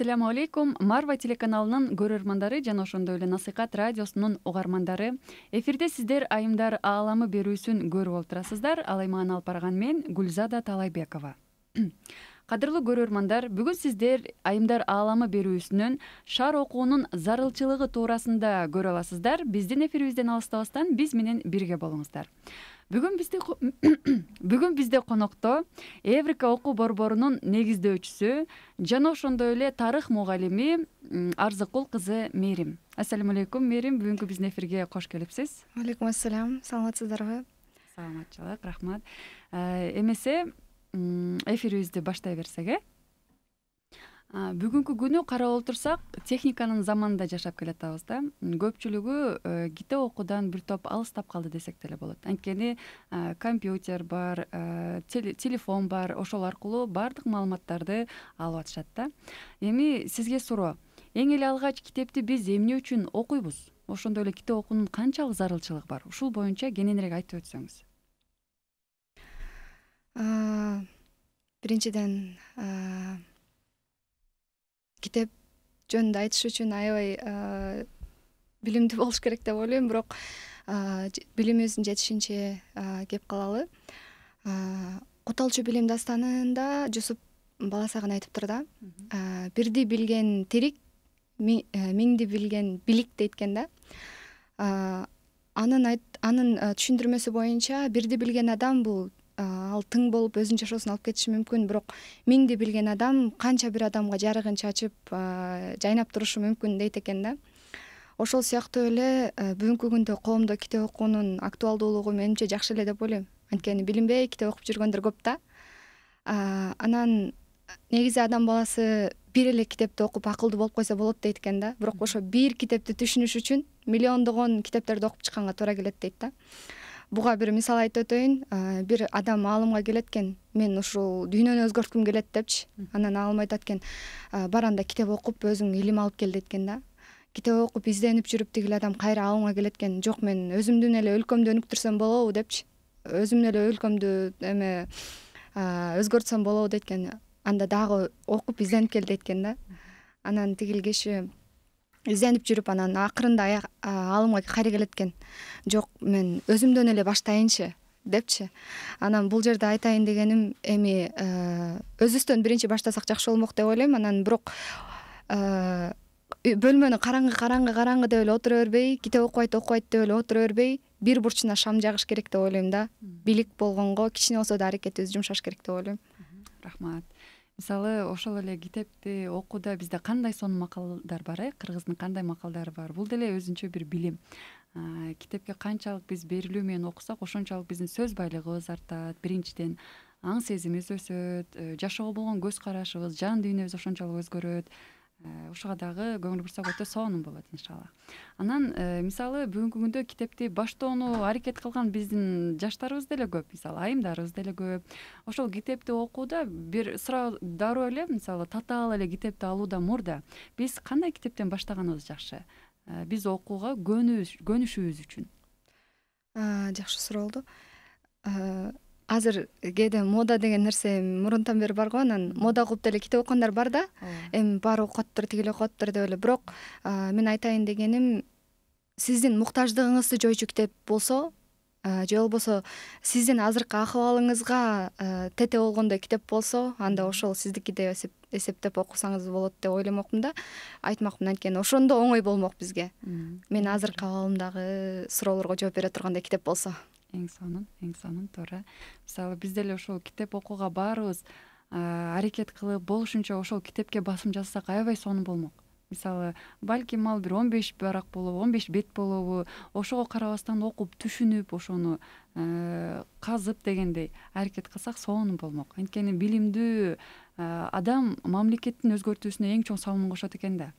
ассаламу алейкум марва телеканалынын көрөрмандары жана ошондой эле насыйкат радиосунун угармандары эфирде сиздер айымдар ааламы берүүсүн көрүп отурасыздар ал аны алып барган мен гүлзада Талайбекова. кадырлуу көрөрмандар бүгүн сиздер айымдар ааламы берүүсүнөн шаар окуунун зарылчылыгы туурасында көрө аласыздар биздин эфирибизден алыстабастан биз менен бирге болуңуздар бүгүн бизде бүгүн бизде конокто эврика окуу борборунун негиздөөчүсү жана ошондой эле тарых мугалими арзыкул кызы мээрим ассалам алейкум мээрим бүгүнкү биздин эфирге кош келипсиз лейкумсалм саламатсыздарбы саламатчылык рахмат э, эмесе эфирибизди баштай берсек э бүгүнкү күнү карап отурсак техниканын заманында жашап келатабыз да көпчүлүгү э, китеп окуудан бир топ алыстап калды десек деле болот анткени э, компьютер бар э, телефон бар ошол аркылуу баардык маалыматтарды алып атышат да эми сизге суроо эң эле алгач китепти биз эмне үчүн окуйбуз ошондой эле китеп окуунун канчалык зарылчылыгы бар ушул боюнча кененирээк айтып өтсөңүз биринчиден китеп жөнүндө айтыш үчүн аябай билимдүү болуш керек деп ойлойм бирок билимибиздин жетишинче кеп калалы куталчу билим дастанында жусуп баласагын айтыптыр да бирди билген тирик миңди билген билик дейт экен да анын анын түшүндүрмөсү боюнча бирди билген адам бул ал тың болуп өзүнүн жашоосун алып кетиши мүмкүн бирок миңди билген адам канча бир адамга жарыгын чачып жайнап турушу мүмкүн дейт экен да ошол сыяктуу эле бүгүнкү күндө коомдо китеп окуунун актуалдуулугу менимче жакшы эле деп ойлойм анткени билинбей китеп окуп жүргөндөр көп да анан негизи адам баласы бир эле китепти окуп акылдуу болуп койсо болот дейт экен да бирок ошо бир китепти түшүнүш үчүн миллиондогон китептерди окуп чыкканга туура келет дейт да буга бир мисал айтып өтөйүн бир адам аалымга келет экен мен ушул дүйнөнү өзгөрткүм келет депчи анан аалым айтат экен бар анда китеп окуп өзүң илим алып кел дейт экен да китеп окуп изденип жүрүп тигил адам кайра аалымга келет экен жок мен өзүмдүн эле өлкөмдү өнүктүрсөм болобу депчи өзүмдүн эле өлкөмдү эме өзгөртсөм болобу дейт экен анда дагы окуп изденип кел дейт экен да анан тигил киши изденип жүрүп анан акырында аалымга кайра келет экен жок мен өзүмдөн эле баштайынчы депчи анан бул жерде айтайын дегеним эми өзүбүздөн биринчи баштасак жакшы болмок деп ойлойм анан бирок бөлмөнү караңгы караңгы караңгы деп эле отура бербей китеп окубайт окубайт деп эле отура бербей бир бурчуна шам жагыш керек деп ойлойм да бийлик болгонго кичине болсо да аракетибизди жумшаш керек деп ойлойм рахмат мисалы ошол эле китепти окууда бизде кандай сонун макалдар бар э кыргыздын кандай макалдары бар бул деле өзүнчө бир билим китепке канчалык биз берилүү менен окусак ошончолук биздин сөз байлыгыбыз артат биринчиден аң сезимибиз өсөт э, жашоого болгон көз карашыбыз жан дүйнөбүз ошончолук өзгөрөт Э, ушуга дагы көңүл бурсак өтө э, сонун болот иншалла анан э, мисалы бүгүнкү күндө китепти баштоону аракет кылган биздин жаштарыбыз деле көп мисалы айымдарыбыз деле көп ошол китепти окууда бир сразу дароо эле мисалы татаал эле китепти алуудан мурда биз кандай китептен баштаганыбыз жакшы биз окууга көнүшүбүз үчүн жакшы суроо болду азыр кээде мода деген нерсе ми мурунтан бери барго анан мода кылып деле китеп окугандар бар да эми баары окуп атыптыр тигил окуп атыптыр деп эле бирок мен айтайын дегеним сиздин муктаждыгыңызды жойчу китеп болсо же болбосо сиздин азыркы акыбалыңызга тете болгондой китеп болсо анда ошол сиздики деп эсептеп окусаңыз болот деп ойломокмун да айтмакмын анткени ошондо оңой болмок бизге менин азыркы абалымдагы суроолорго жооп бере тургандай китеп болсо эң сонун эң сонун туура мисалы биз деле ошол китеп окууга баарыбыз аракет кылып болушунча ошол китепке басым жасасак аябай сонун болмок мисалы балким ал бир он беш барак болобу он беш бет болобу ошого карабастан окуп түшүнүп ошону казып дегендей аракет кылсак сонун болмок анткени билимдүү адам мамлекеттин өзгөртүүсүнө эң чоң салымын кошот экен да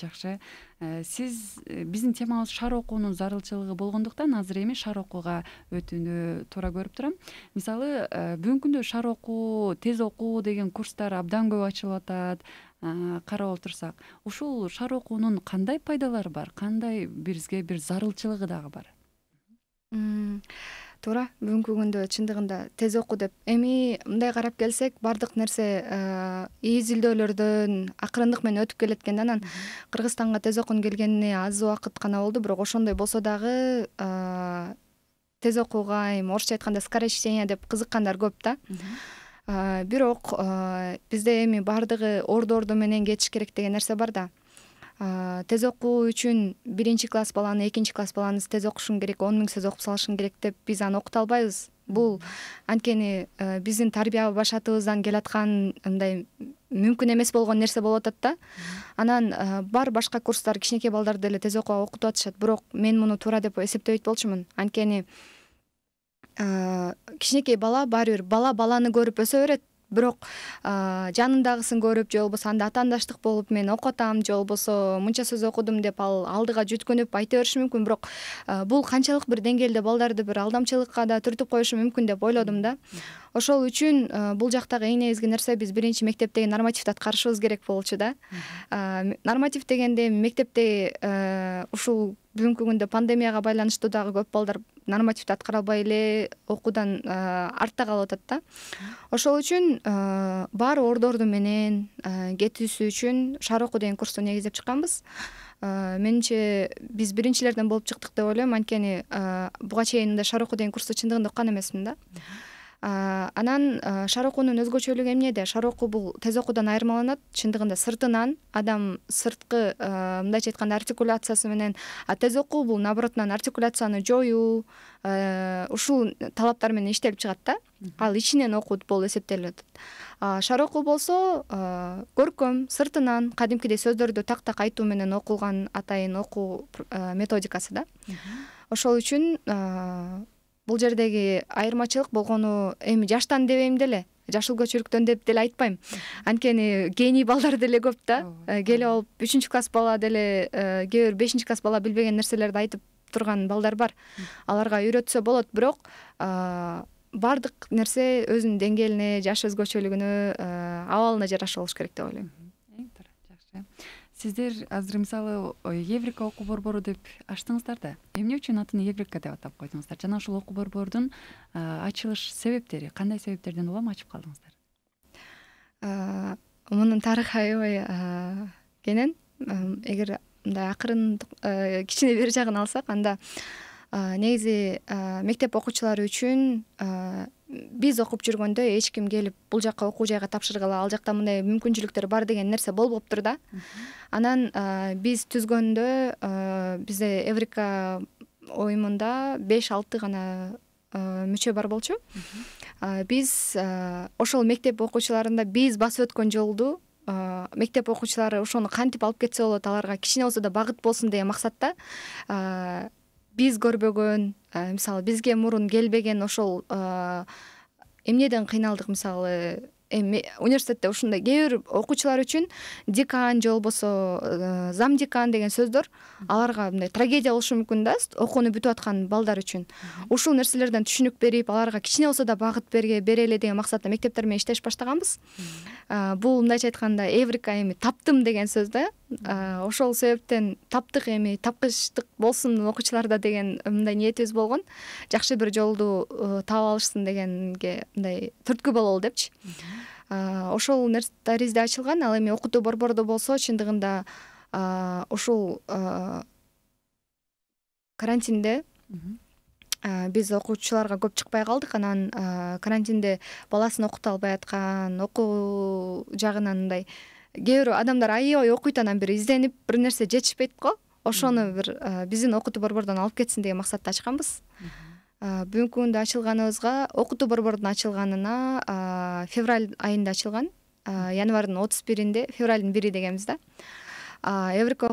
жакшы э, сиз э, биздин темабыз шаар окуунун зарылчылыгы болгондуктан азыр эми шаар окууга өтүүнү туура көрүп турам мисалы э, бүгүнкү күндө шаар окуу тез окуу деген курстар абдан көп ачылып атат карап отурсак ушул шаар окуунун кандай пайдалары бар кандай бизге бир зарылчылыгы дагы бар туура бүгүнкү күндө чындыгында тез окуу деп эми мындай карап келсек баардык нерсе изилдөөлөрдөн э, акырындык менен өтүп келет экен да анан кыргызстанга тез окуунун келгенине аз убакыт гана болду бирок ошондой болсо дагы э, тез окууга эми орусча айтканда скорочтение деп кызыккандар көп да э, бирок бизде эми баардыгы орду орду менен кетиш керек деген нерсе бар да тез окуу үчүн биринчи класс баланы экинчи класс баланы тез окушуң керек он миң сөз окуп салышың керек деп биз аны окута албайбыз бул анткени э, биздин тарбия башатыбыздан келаткан мындай мүмкүн эмес болгон нерсе болуп атат да анан э, бар башка курстар кичинекей балдарды деле тез окууга окутуп атышат бирок мен муну туура деп эсептебейт болчумун анткени э, кичинекей бала баары бир бала баланы көрүп өсө берет бирок жанындагысын көрүп же болбосо анда атаандаштык болуп мен окуп атам же болбосо мынча сөз окудум деп ал алдыга жүткүнүп айта бериши мүмкүн бирок бул канчалык бир деңгээлде балдарды бир алдамчылыкка да түртүп коюшу мүмкүн деп ойлодум да ошол үчүн бул жактагы эң негизги нерсе биз биринчи мектептеги нормативди аткарышыбыз керек болчу да норматив дегенде эми мектепте ушул бүгүнкү күндө пандемияга байланыштуу дагы көп балдар нормативди аткара албай эле окуудан артта калып атат да ошол үчүн баары орду орду менен кетүүсү үчүн шар окуу деген курсту негиздеп чыкканбыз менимче биз биринчилерден болуп чыктык деп ойлойм анткени буга чейин мындай шар окуу деген курсту чындыгында уккан эмесмин да анан шар окуунун өзгөчөлүгү эмнеде шар окуу бул тез окуудан айырмаланат чындыгында сыртынан адам сырткы мындайча айтканда артикуляциясы менен а тез окуу бул наоборотнан артикуляцияны жоюу ушул талаптар менен иштелип чыгат да ал ичинен окуу болуп эсептелии шар окуу болсо көркөм сыртынан кадимкидей сөздөрдү так так айтуу менен окулган атайын окуу методикасы да ошол үчүн бул жердеги айырмачылык болгону эми жаштан дебейм деле жашыл өлгөчөлүктөн деп деле айтпайм анткени гений балдар деле көп да э, келип алып үчүнчү класс бала деле э, кээ бир бешинчи класс бала билбеген нерселерди айтып турган балдар бар аларга үйрөтсө болот бирок э, баардык нерсе өзүнүн деңгээлине жаш өзгөчөлүгүнө абалына жараша болуш керек деп ойлойм сиздер азыр мисалы еврика окуу борбору деп ачтыңыздар да эмне үчүн атын еврика деп атап койдуңуздар жана ушул окуу борбордун ачылыш себептери кандай себептерден улам ачып калдыңыздар мунун тарыхы аябай кенен эгер мындай акырын кичине бери жагын алсак анда негизи мектеп окуучулары үчүн биз окуп жүргөндө эч ким келип бул жака окуу жайга тапшыргыла ал жакта мындай мүмкүнчүлүктөр бар деген нерсе болбоптур да анан биз түзгөндө бизде эврика уюмунда беш алты гана мүчө бар болчу биз ошол мектеп окуучуларында биз басып өткөн жолду мектеп окуучулары ошону кантип алып кетсе болот аларга кичине болсо да багыт болсун деген максатта биз көрбөгөн э, мисалы бизге мурун келбеген ошол э, эмнеден кыйналдык мисалы эми университетте ушундай кээ бир окуучулар үчүн декан же болбосо э, зам декан деген сөздөр аларга мындай трагедия болушу мүмкүн да окууну бүтүп аткан балдар үчүн ушул нерселерден түшүнүк берип аларга кичине болсо да багыт берели деген максатта мектептер менен иштеш баштаганбыз э, бул мындайча айтканда эврика эми таптым деген сөз да э, ошол себептен таптык эми тапкычтык болсун окуучуларда деген мындай ниетибиз болгон жакшы бир жолду таап алышсын дегенге мындай түрткү бололу депчи ошол нерс таризде ачылган ал эми окутуу борбордо болсо чындыгында ушул карантинде биз окуучуларга көп чыкпай калдык анан карантинде баласын окута албай аткан окуу жагынан мындай кээ бир адамдар аябай окуйт анан бир изденип бир нерсе жетишпейт го ошону бир биздин окутуу борбордон алып кетсин деген максатта ачканбыз бүгүнкү күндө ачылганыбызга окутуу борборунун ачылганына февраль айында ачылган январдын отуз биринде февральдын бири дегенбиз да эврика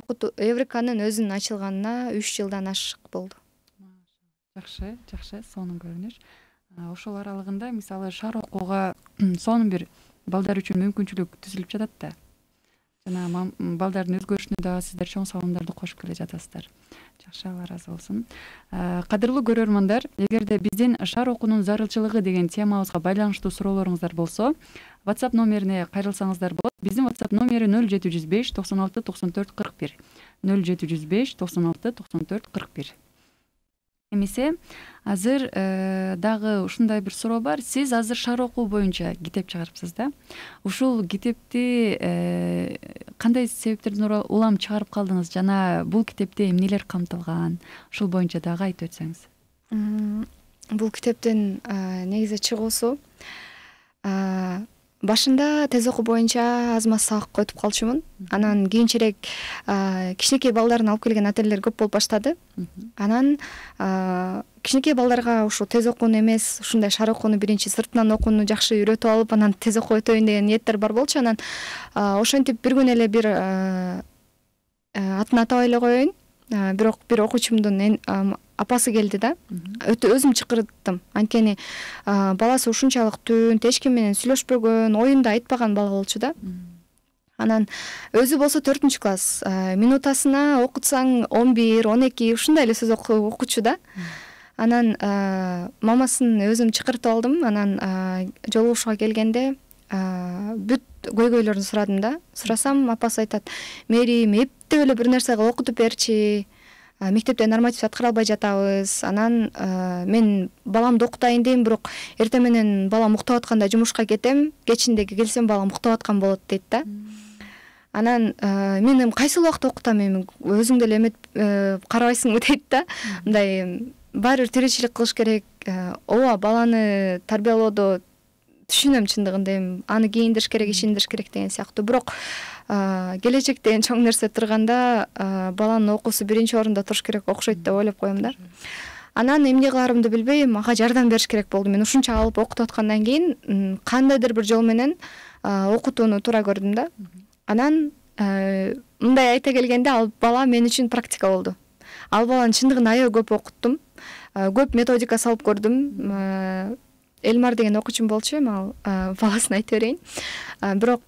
эвриканын өзүнүн ачылганына үч жылдан ашык болду жакшы жакшы сонун көрүнүш ошол аралыгында мисалы шаар окууга сонун бир балдар үчүн мүмкүнчүлүк түзүлүп жатат да жана балдардын өзгөрүшүнө дагы сиздер чоң салымдарды кошуп келе жатасыздар жакшы алла ыраазы болсун э, кадырлуу көрөрмандар эгерде биздин шаар окуунун зарылчылыгы деген темабызга байланыштуу суроолоруңуздар болсо ватсап номерине кайрылсаңыздар болот биздин ватсап номери нөл жети жүз беш токсон алты токсон төрт кырк бир нөл жети жүз беш токсон алты токсон төрт кырк бир эмесе азыр э, дагы ушундай бир суроо бар сиз азыр шаар окуу боюнча китеп чыгарыпсыз да ушул китепти э, кандай себептерден улам чыгарып калдыңыз жана бул китепте эмнелер камтылган ушул боюнча дагы айтып өтсөңүз бул китептин э, негизи чыгуусу башында тез окуу боюнча аз маз сабак өтүп калчумун анан кийинчерээк кичинекей балдарын алып келген ата энелер көп болуп баштады анан кичинекей балдарга ушул тез окууну эмес ушундай шаар окууну биринчи сыртынан окууну жакшы үйрөтүп алып анан тез окуп өтөйүн деген ниеттер бар болчу анан ошентип бир күнү эле бир атын атабай эле коеюн бирок бир окуучумдун апасы келди даөтө өзүм чыкырттым анткени баласы ушунчалык түн эч ким менен сүйлөшпөгөн оюн да айтпаган бала болчу да анан өзү болсо төртүнчү класс минутасына окутсаң он бир он эки ушундай эле сөз окучу да анан мамасын өзүм чакыртып алдым анан жолугушууга келгенде бүт көйгөйлөрүн сурадым да сурасам апасы айтат мээрим эптеп эле бир нерсе кылып окутуп берчи мектепте нормативди аткара албай жатабыз анан мен баламды окутайын дейм бирок эртең менен балам уктап атканда жумушка кетем кечинде келсем балам уктап аткан болот дейт да анан мен эми кайсыл убакта окутам эми өзүң деле эме э, карабайсыңбы дейт да мындай баары бир тиричилик кылыш керек э, ооба баланы тарбиялоодо түшүнөм чындыгында эми аны кийиндириш керек ишендириш керек деген сыяктуу бирок келечек деген чоң нерсе турганда баланын окуусу биринчи орунда туруш керек окшойт деп ойлоп коем да анан эмне кылаарымды билбей мага жардам бериш керек болду мен ушунча алып окутуп аткандан кийин кандайдыр бир жол менен окутууну туура көрдүм да анан мындай айта келгенде ал бала мен үчүн практика болду ал баланы чындыгында аябай көп окуттум көп методика салып көрдүм элмар деген окуучум болчу эми ал баласын айта берейин бирок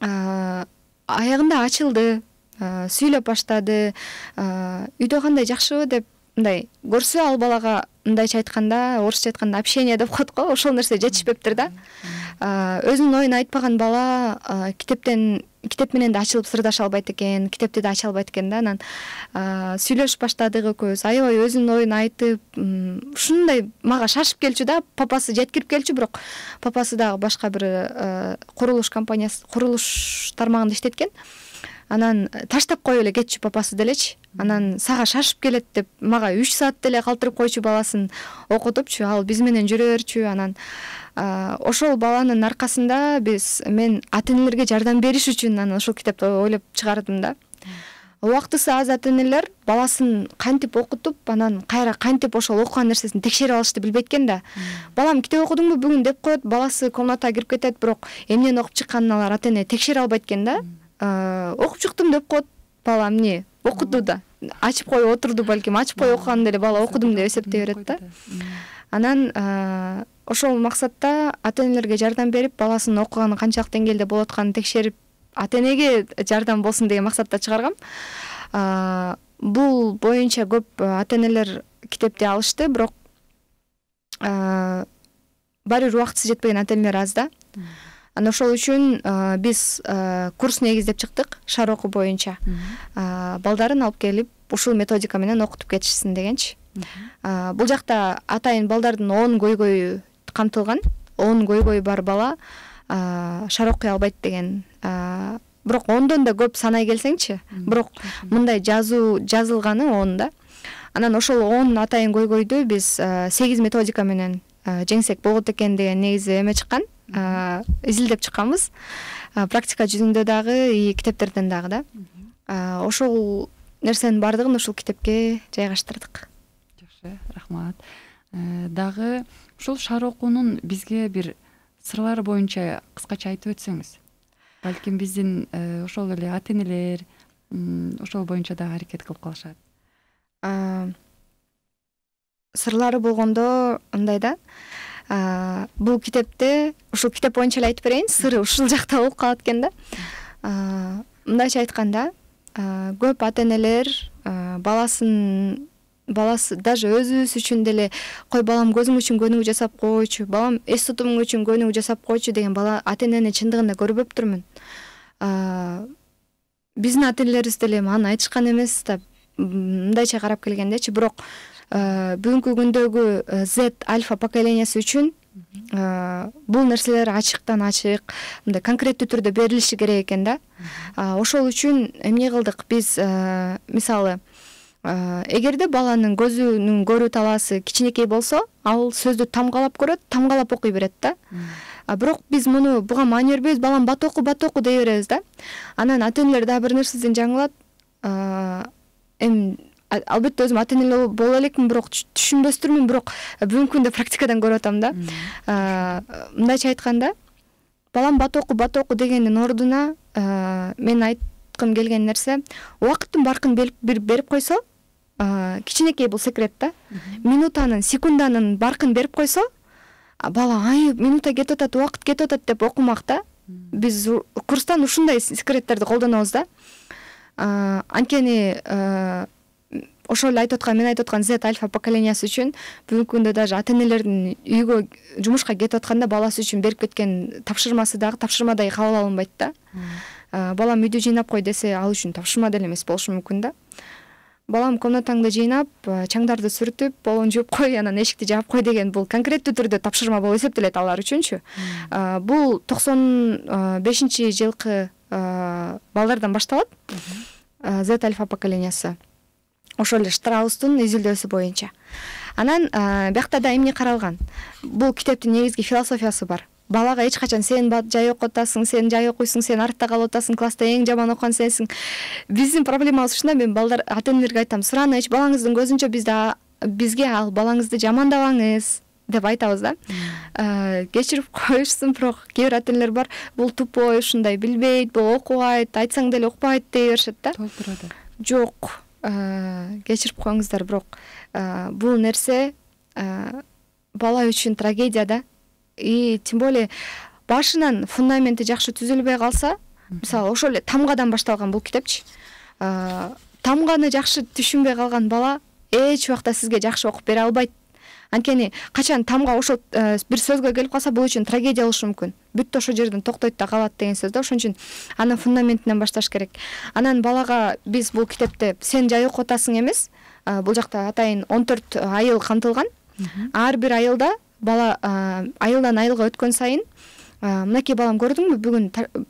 аягында ачылды сүйлөп баштады үйдө кандай жакшыбы деп мындай көрсө ал балага мындайча айтканда орусча айтканда общение деп коет го ошол нерсе жетишпептир да өзүнүн оюн айтпаган бала китептен китеп менен да ачылып сырдаша албайт экен китепти да ача албайт экен да анан сүйлөшүп баштадык экөөбүз аябай өзүнүн оюн айтып ушундай мага шашып келчү да папасы жеткирип келчү бирок папасы дагы башка бир курулуш компаниясы курулуш тармагында иштеткен анан э, таштап коюп эле кетчү папасы делечи анан сага шашып келет деп мага үч саат деле калтырып койчу баласын окутупчу ал биз менен жүрө берчү анан ошол баланын аркасында биз мен ата энелерге жардам бериш үчүн анан ошол китепти ойлоп чыгардым да убактысы аз ата энелер баласын кантип окутуп анан кайра кантип ошол окуган нерсесин текшерип алышты билбейт экен да балам китеп окудуңбу бүгүн деп коет баласы комнатага кирип кетет бирок эмнени окуп чыкканын алар ата эне текшере албайт экен да Э, окуп чыктым деп коет бала эмне окуду да ачып коюп отурду балким ачып коюп окуганда эле бала окудум деп эсептей берет да анан э, ошол максатта ата энелерге жардам берип баласынын окуганы канчалык деңгээлде болуп атканын текшерип ата энеге жардам болсун деген максатта чыгаргам э, бул боюнча көп ата энелер китепти алышты бирок баары бир убактысы жетпеген ата энелер аз да анан ошол үчүн биз курс негиздеп чыктык шаар окуу боюнча балдарын алып келип ушул методика менен окутуп кетишсин дегенчи бул жакта атайын балдардын он көйгөйү камтылган он көйгөйү бар бала шаар окуй албайт деген бирок ондон да көп санай келсеңчи бирок мындай жазуу жазылганы он да анан ошол он атайын көйгөйдү биз сегиз методика менен жеңсек болот экен деген негизи эме чыккан изилдеп чыкканбыз практика жүзүндө дагы и китептерден дагы да ошол нерсенин баардыгын ушул китепке жайгаштырдык жакшы рахмат э, дагы ушул шаар окуунун бизге бир сырлары боюнча кыскача айтып өтсөңүз балким биздин э, ошол эле ата энелер ошол боюнча дагы аракет кылып калышат сырлары болгондо мындай да бул китепте ушул китеп боюнча эле айтып берейин сыры ушул жакта болуп калат экен да мындайча айтканда көп ата энелер баласын баласы даже өзүбүз үчүн деле кой балам көзүң үчүн көнүгүү жасап койчу балам эс тутумуң үчүн көнүгүү жасап койчу деген бала ата энени чындыгында көрбөптүрмүн биздин ата энелерибиз деле аны айтышкан эмес да мындайча карап келгендечи бирок Э, бүгүнкү күндөгү э, z альфа поколениясы үчүн э, бул нерселер ачыктан ачык мындай конкреттүү түрдө берилиши керек экен да ошол үчүн эмне кылдык биз мисалы эгерде баланын көзүнүн көрүү талаасы кичинекей болсо ал сөздү тамгалап көрөт тамгалап окуй берет да а бирок биз муну буга маани бербейбиз балам бат оку бат оку дей беребиз да анан ата энелер дагы бир нерседен жаңылат эми албетте өзүм ата эне боло элекмин бирок түшүнбөстүрмүн бирок бүгүнкү күндө практикадан көрүп атам да мындайча айтканда балам бат оку бат оку дегендин ордуна мен айткым келген нерсе убакыттын баркын берип койсо кичинекей бул секрет да минутанын секунданын баркын берип койсо бала ай минута кетип атат убакыт кетип атат деп окумак да биз курстан ушундай секреттерди колдонобуз да анткени ошол айтып аткан мен айтып аткан z альфа поколениясы үчүн бүгүнкү күндө даже ата энелердин үйгө жумушка кетип атканда баласы үчүн берип кеткен тапшырмасы дагы тапшырмадай кабыл алынбайт да э, балам үйдү жыйнап кой десе ал үчүн тапшырма деле эмес болушу мүмкүн да балам комнатаңды жыйнап э, чаңдарды сүртүп полун жууп кой анан эшикти жаап кой деген бул конкреттүү түрдө тапшырма болуп эсептелет алар үчүнчү э, бул токсон бешинчи жылкы балдардан башталат z альфа поколениясы ошол эле штраустун изилдөөсү боюнча анан биякта да эмне каралган бул китептин негизги философиясы бар балага эч качан сен жай окуп атасың сен жай окуйсуң сен артта калып атасың класста эң жаман окуган сенсиң биздин проблемабыз ушунда мен балдар ата энелерге айтам сураныч балаңыздын көзүнчө бизди бизге ал балаңызды жамандабаңыз деп айтабыз да кечирип коюшсун бирок кээ бир ата энелер бар бул тупой ушундай билбейт бул окубайт айтсаң деле укпайт дей беришет да толтура да жок кечирип коюңуздар бирок бул нерсе бала үчүн трагедия да и тем более башынан фундаменти жакшы түзүлбөй калса мисалы ошол эле тамгадан башталган бул китепчи тамганы жакшы түшүнбөй калган бала эч убакта сизге жакшы окуп бере албайт анткени качан тамга ошол э, бир сөзгө келип калса бул үчүн трагедия болушу мүмкүн бүт ошол жерден токтойт да калат деген сөз да ошон үчүн анын фундаментинен башташ керек анан балага биз бул китепте сен жай окуп атасың эмес э, бул жакта атайын он төрт э, айыл камтылган ар бир айылда бала айылдан айылга өткөн сайын мынакей балам көрдүңбү бүгүн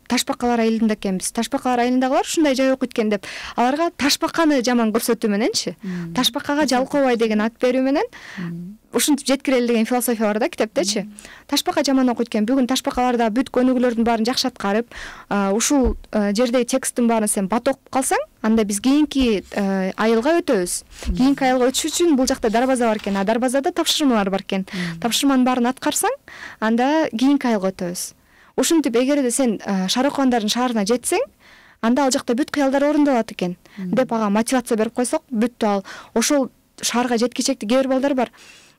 ташбакалар айылында экенбиз ташбакалар айылындагылар ушундай жай окуйт экен деп аларга ташбаканы жаман көрсөтүү мененчи ташбакага жалкообай деген ат берүү менен ушинтип жеткирели деген философия бар да китептечи ташбака жаман окуйт экен бүгүн ташбакалар дагы бүт көнүгүүлөрдүн баарын жакшы аткарып ушул жердеги тексттин баарын сен бат окуп калсаң анда биз кийинки айылга өтөбүз кийинки айылга өтүш үчүн бул жакта дарбаза бар экен а дарбазада тапшырмалар бар экен тапшырманын баарын аткарсаң анда кийинки айылга өтөбүз ушинтип эгерде сен шарокуандардын шаарына жетсең анда ал жакта бүт кыялдар орундалат экен деп ага мотивация берип койсок бүттү ал ошол шаарга жеткичекти кээ бир балдар бар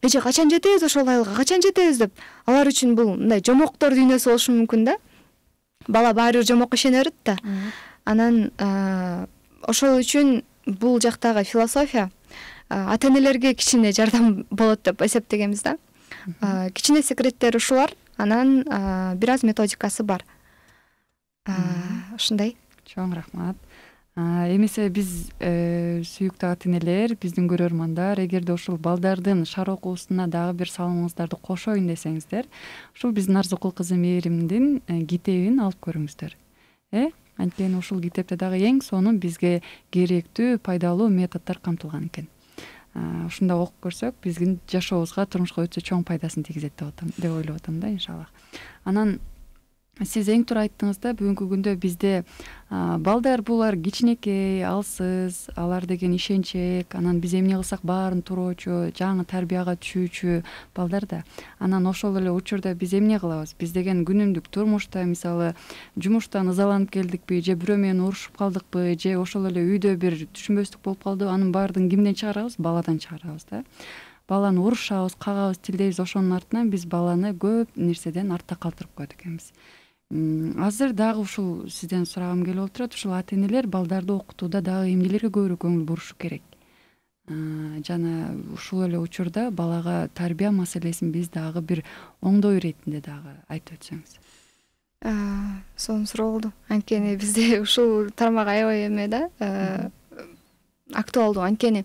эже качан жетебиз ошол айылга качан жетебиз деп алар үчүн бул мындай жомоктор дүйнөсү болушу мүмкүн да бала баары бир жомокко ишене берет да анан ошол үчүн бул жактагы философия ата энелерге кичине жардам болот деп эсептегенбиз да кичине секреттери ушулар анан бир аз методикасы бар ушундай чоң рахмат эмесе биз э, сүйүктүү ата энелер биздин көрөрмандар эгерде ушул балдардын шар окуусуна дагы бир салымыңыздарды кошоюн десеңиздер ушул биздин арзыкул кызы мээримдин э, китебин алып көрүңүздөр э анткени ушул китепте дагы эң сонун бизге керектүү пайдалуу методдор камтылган экен ушунуда окуп көрсөк биздин жашообузга турмушка өтө чоң пайдасын тийгизет деп атам деп ойлоп атам да иншаллах анан сиз эң туура айттыңыз да бүгүнкү күндө бизде балдар булар кичинекей алсыз алар деген ишенчээк анан биз эмне кылсак баарын туроочу жаңы тарбияга түшүүчү балдар да анан ошол эле учурда биз эмне кылабыз биз деген күнүмдүк турмушта мисалы жумуштан ызаланып келдикпи же бирөө менен урушуп калдыкпы же ошол эле үйдө бир түшүнбөстүк болуп калдыбы анын баардыгын кимден чыгарабыз баладан чыгарабыз да баланы урушабыз кагабыз тилдейбиз ошонун артынан биз баланы көп нерседен артта калтырып коет экенбиз азыр дагы ушул сизден сурагым келип отурат ушул ата энелер балдарды окутууда дагы эмнелерге көбүрөөк көңүл бурушу керек жана ушул эле учурда балага тарбия маселесин биз дагы бир оңдоо иретинде дагы айтып өтсөңүз сонун суроо болду анткени бизде ушул тармак аябай эме да актуалдуу анткени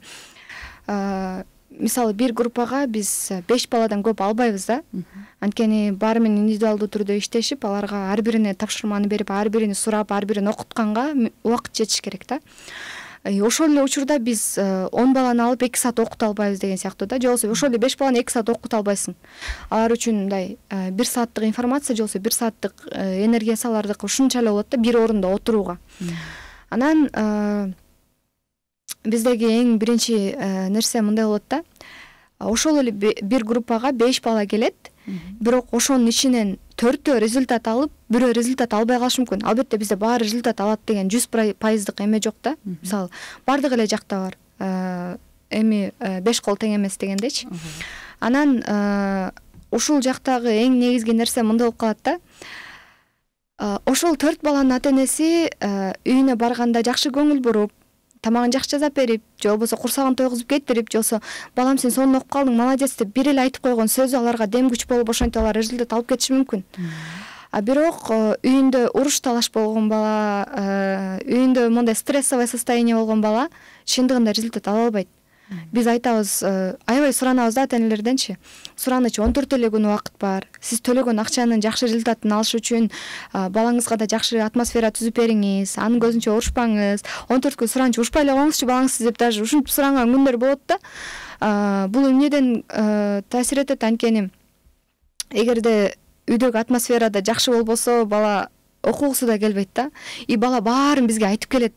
мисалы бир группага биз э, беш баладан көп албайбыз да анткени баары менен индивидуалдуу түрдө иштешип аларга ар бирине тапшырманы берип ар бирин сурап ар бирин окутканга убакыт жетиш керек да ошол эле учурда биз э, он баланы алып эки саат окута албайбыз деген сыяктуу да же болбосо ошол эле беш баланы эки саат окута албайсың алар үчүн мындай э, бир сааттык информация же болбосо бир сааттык энергиясы алардыкы ушунча эле болот да бир орунда отурууга анан биздеги эң биринчи э, нерсе мындай болот да ошол эле бир группага беш бала келет бирок ошонун ичинен төртөө результат алып бирөө результат албай калышы мүмкүн албетте бизде баары результат алат деген жүз пайыздык эме жок да мисалы баардык эле жакта бар э, эми э, беш кол тең эмес дегендейчи анан ушул жактагы эң негизги нерсе мындай болуп калат да ошол төрт баланын ата энеси үйүнө барганда жакшы көңүл буруп тамагын жакшы жасап берип же болбосо курсагын тойгузуп кетирип же болбосо балам сен сонун окуп калдың молодец деп бир эле айтып койгон сөзү аларга дем күч болуп ошентип алар результат алып кетиши мүмкүн а бирок э, үйүндө уруш талаш болгон бала э, үйүндө мондай стрессовой состояние болгон бала чындыгында результат ала албайт биз айтабыз аябай э, суранабыз да ата энелерденчи сураныч он төрт эле күн убакыт бар сиз төлөгөн акчанын жакшы результатын алыш үчүн э, балаңызга да жакшы атмосфера түзүп бериңиз анын көзүнчө урушпаңыз он төрт күн сураныч урушпай эле коюңузчу балаңызды деп даже ушинтип суранган күндөр болот да э, бул эмнеден таасир этет анткени эгерде үйдөгү атмосфера да жакшы болбосо бала окугусу да келбейт да и бала баарын бизге айтып келет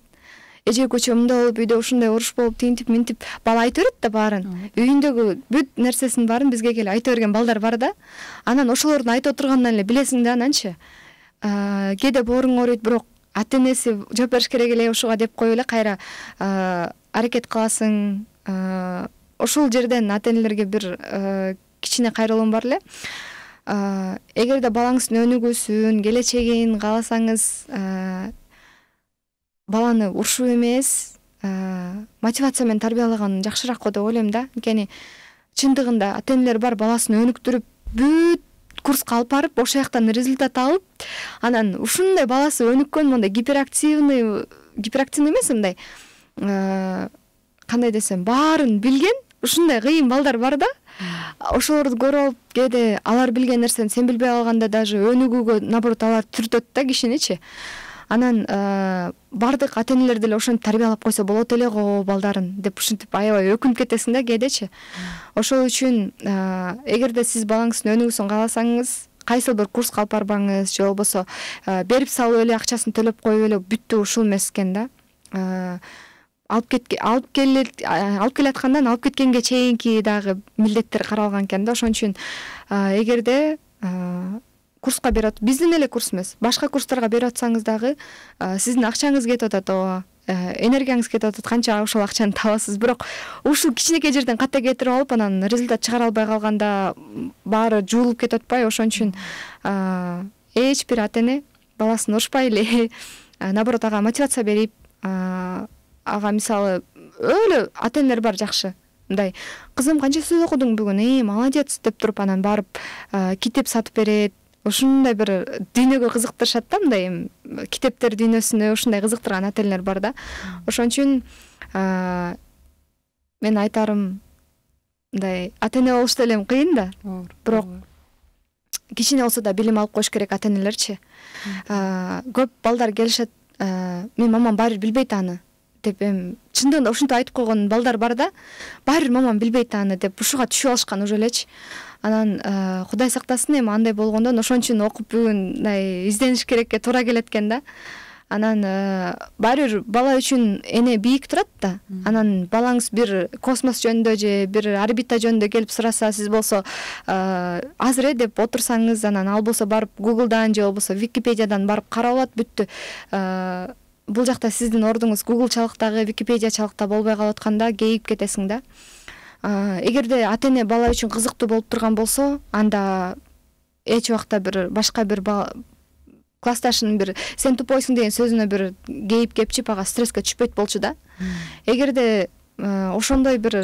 эже көчөмдө болуп үйдө ушундай уруш болуп тинтип минтип бала айта берет да баарын үйүндөгү бүт нерсесинин баарын бизге келип айта берген балдар бар да анан ошолордун айтып отурганынан эле билесиң да ананчы кээде бооруң ооруйт бирок ата энеси жооп бериш керек эле ушуга деп коюп эле кайра аракет кыласың ошол жерден ата энелерге бир кичине кайрылуум бар эле эгерде балаңыздын өнүгүүсүн келечегин кааласаңыз баланы ұшу емес мотивация мотивациямен тарбиялаган жакшыраак қой деп ойлаймын да анткени чындыгында ата энелер бар баласын өнүктүрүп бүт курска алып барып ошол жактан результат алып анан ушундай баласы өнүккөн мондай гиперактивный гиперактивный эмес мындай кандай десем баарын билген ушундай кыйын балдар бар да ошолорду көрүп алып кээде алар билген нерсени сен билбей калганда даже өнүгүүгө наоборот алар түртөт да кишиничи анан э, баардык ата энелер деле ошентип тарбиялап койсо болот эле го балдарын деп ушинтип аябай өкүнүп кетесиң да кээдечи ошол үчүн э, эгерде сиз балаңыздын өнүгүүсүн кааласаңыз кайсыл бир курска алып барбаңыз же болбосо э, берип салып эле акчасын төлөп коюп эле бүттү ушул эмес экен да алыпкт алып ке алып келеаткандан алып кеткенге чейинки дагы милдеттер каралган экен да ошон үчүн эгерде курска берип бериптп биздин эле курс эмес башка курстарга берип атсаңыз дагы сиздин акчаңыз кетип атат ооба э, энергияңыз кетип атат канча ошол акчаны табасыз бирок ушул кичинекей жерден ката кетирип алып анан результат чыгара албай калганда баары жуулуп кетип атпайбы ошон үчүн эч бир ата эне баласын урушпай эле наоборот ага мотивация берип ага мисалы өлө ата энелер бар жакшы мындай кызым канча сөз окудуң бүгүн ии э, молодец деп туруп анан барып китеп сатып берет ушундай бир дүйнөгө кызыктырышат да мындай эми китептер дүйнөсүнө ушундай кызыктырган отелдер бар да ошон үчүн мен айтарым мындай ата эне болуш деле эми кыйын да ооба бирок кичине болсо да билим алып коюш керек ата энелерчи көп балдар келишет менин мамам баары бир билбейт аны деп эми чындыгында да ушинтип айтып койгон балдар бар да баары бир мамам билбейт аны деп ушуга түшүп алышкан уже элечи анан э, кудай сактасын эми андай болгондон ошон үчүн окуп бүгүн мындай издениш керекке туура келет экен да анан э, баары бир бала үчүн эне бийик турат да анан балаңыз бир космос жөнүндө же бир орбита жөнүндө келип сураса сиз болсо э, азыр э деп отурсаңыз анан ал болсо барып гуглдан же болбосо википедиядан барып карап алат бүттү бул жакта сиздин ордуңуз гуглчалык дагы википедиячалык да болбой калып атканда кейип кетесиң да эгерде ата эне бала үчүн кызыктуу болуп турган болсо анда эч убакта бир башка бир классташынын бир сен тупойсуң деген сөзүнө бир кейип кепчип ага стресске түшпөйт болчу да эгерде э, ошондой бир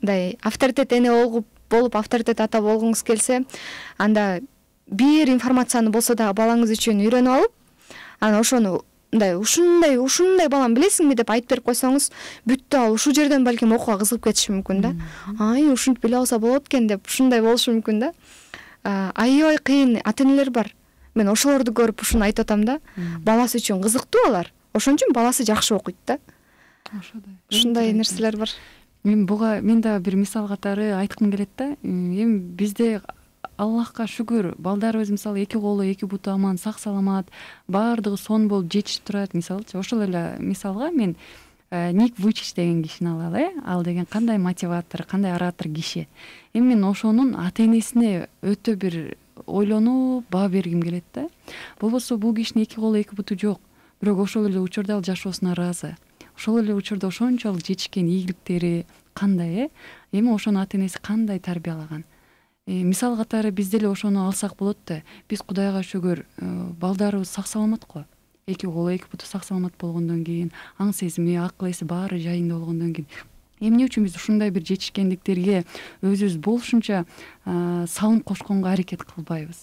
мындай авторитет эне болуп болуп авторитет ата болгуңуз келсе анда бир информацияны болсо дагы балаңыз үчүн үйрөнүп алып анан ошону мындай ушундай ушундай балам билесиңби деп айтып берип койсоңуз бүттү ал ушул жерден балким окууга кызыгып кетиши мүмкүн да ай ушинтип биле алса болот экен деп ушундай болушу мүмкүн да аябай кыйын ата энелер бар мен ошолорду көрүп ушуну айтып атам да баласы үчүн кызыктуу алар ошон үчүн баласы жакшы окуйт да ошодой ушундай нерселер бар мен буга мен дагы бир мисал катары айткым келет да эми бизде аллахка шүгүр балдарыбыз мисалы эки колу эки буту аман сак саламат баардыгы сонун болуп жетишип турат мисалычы ошол эле мисалга мен э, ник вычич деген кишини алалы э ал деген кандай мотиватор кандай оратор киши эми мен ошонун ата энесине өтө бир ойлонуп баа бергим келет да болбосо бул кишинин эки колу эки буту жок бирок ошол эле учурда ал жашоосуна ыраазы ошол эле учурда ошончолук жетишкен ийгиликтери кандай э эми ошонун ата энеси кандай тарбиялаган Э, мисал катары биз деле ошону алсак болот да биз кудайга шүгүр э, балдарыбыз сак саламат го эки колу эки буту сак саламат болгондон кийин аң сезими акыл эси баары жайында болгондон кийин эмне үчүн биз ушундай бир жетишкендиктерге өзүбүз болушунча э, салым кошконго аракет кылбайбыз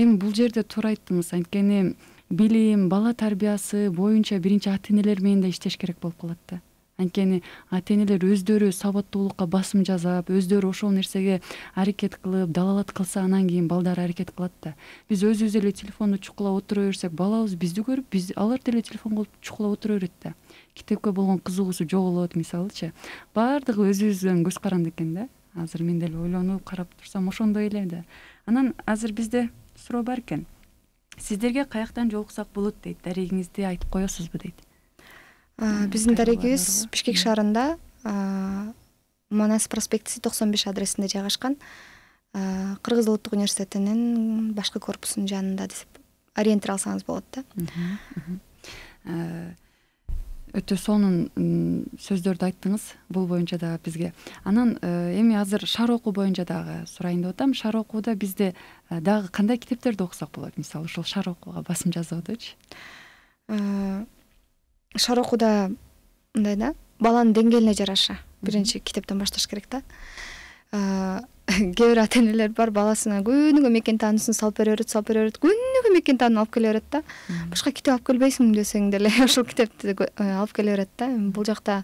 эми бул жерде туура айттыңыз анткени билим бала тарбиясы боюнча биринчи ата энелер менен да иштеш керек болуп калат да анткени ата энелер өздөрү сабаттуулукка басым жасап өздөрү ошол нерсеге аракет кылып далалат кылса анан кийин балдар аракет кылат да биз өзүбүз эле телефонду чукулап отура берсек балабыз бизди көрүп биз алар деле телефон чукулап отура берет да китепке болгон кызыгуусу жоголот мисалычы баардыгы өзүбүздөн көз каранды экен да азыр мен деле ойлонуп карап турсам ошондой эле да анан азыр бизде суроо бар экен сиздерге каяктан жолуксак болот дейт дарегиңизди айтып коесузбу дейт биздин дарегибиз бишкек шаарында манас проспектиси токсон беш адресинде жайгашкан кыргыз улуттук университетинин башкы корпусунун жанында десек ориентир алсаңыз болот да э, өтө сонун сөздөрдү айттыңыз бул боюнча дагы бизге анан э, эми азыр шаар окуу боюнча дагы сурайын деп атам шаар окууда бизде э, дагы кандай китептерди окусак болот мисалы ушул шаар окууга басым жасоодочу шарокууда мындай да баланын деңгээлине жараша биринчи китептен башташ керек да кээ бир ата энелер бар баласына күнүгө мекен таануусун салып бере берет салып бере берет күнүгө мекен тааныуп алып келе берет да башка китеп алып келбейсиңби десең деле ошол китепти э, алып келе берет да эми бул жакта